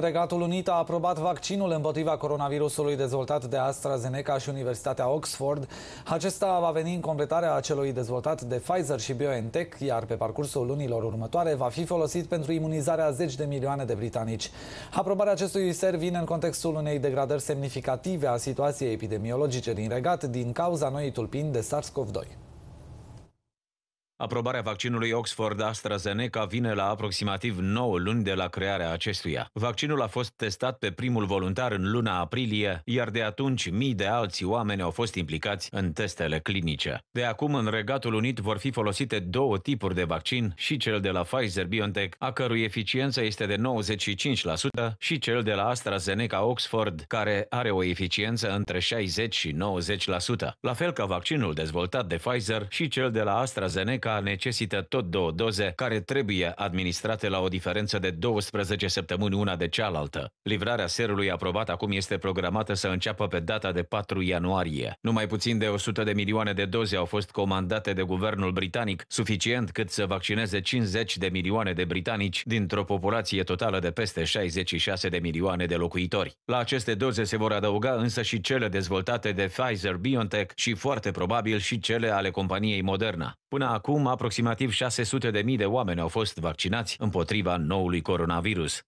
Regatul Unit a aprobat vaccinul împotriva coronavirusului dezvoltat de AstraZeneca și Universitatea Oxford. Acesta va veni în completarea celui dezvoltat de Pfizer și BioNTech, iar pe parcursul lunilor următoare va fi folosit pentru imunizarea zeci de milioane de britanici. Aprobarea acestui ser vine în contextul unei degradări semnificative a situației epidemiologice din regat din cauza noii tulpini de SARS-CoV-2. Aprobarea vaccinului Oxford-AstraZeneca vine la aproximativ 9 luni de la crearea acestuia. Vaccinul a fost testat pe primul voluntar în luna aprilie, iar de atunci mii de alți oameni au fost implicați în testele clinice. De acum, în Regatul Unit vor fi folosite două tipuri de vaccin, și cel de la Pfizer-BioNTech, a cărui eficiență este de 95%, și cel de la AstraZeneca Oxford, care are o eficiență între 60 și 90%. La fel ca vaccinul dezvoltat de Pfizer și cel de la AstraZeneca aceasta necesită tot două doze care trebuie administrate la o diferență de 12 săptămâni una de cealaltă. Livrarea serului aprobat acum este programată să înceapă pe data de 4 ianuarie. Numai puțin de 100 de milioane de doze au fost comandate de guvernul britanic, suficient cât să vaccineze 50 de milioane de britanici dintr-o populație totală de peste 66 de milioane de locuitori. La aceste doze se vor adăuga însă și cele dezvoltate de Pfizer-BioNTech și foarte probabil și cele ale companiei Moderna. Până acum, aproximativ 600.000 de oameni au fost vaccinați împotriva noului coronavirus.